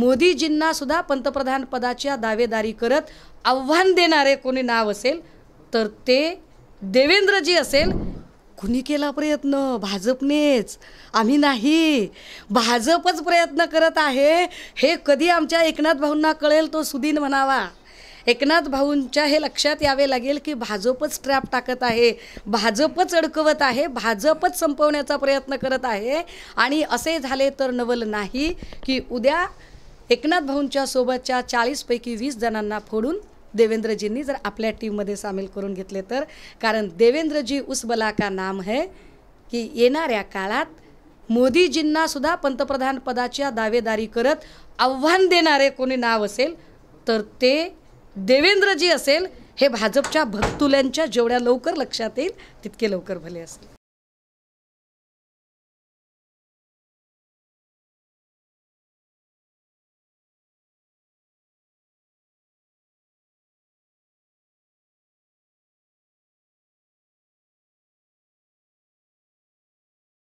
मोदीजींनासुद्धा पंतप्रधान पदाच्या दावेदारी करत आव्हान देणारे कोणी नाव असेल तर ते देवेंद्रजी असेल कुणी केला प्रयत्न भाजपनेच आम्ही नाही भाजपच प्रयत्न करत आहे हे कधी आमच्या एकनाथ भाऊंना कळेल तो सुदीन म्हणावा एकनाथ भाऊंच्या हे लक्षात यावे लागेल की भाजपच ट्रॅप टाकत आहे भाजपच अडकवत आहे भाजपच संपवण्याचा प्रयत्न करत आहे आणि असे झाले तर नवल नाही की उद्या एकनाथ भाऊंच्या सोबतच्या चाळीसपैकी वीस जणांना फोडून देवेंद्रजींनी जर आपल्या टीममध्ये सामील करून घेतले तर कारण देवेंद्रजी उसबला का नाम है की येणाऱ्या काळात मोदीजींना सुद्धा पंतप्रधान पदाच्या दावेदारी करत आव्हान देणारे कोणी नाव असेल तर ते देवेंद्रजी असेल हे भाजपच्या भक्तुल्यांच्या जेवढ्या लवकर लक्षात येईल तितके लवकर भले असेल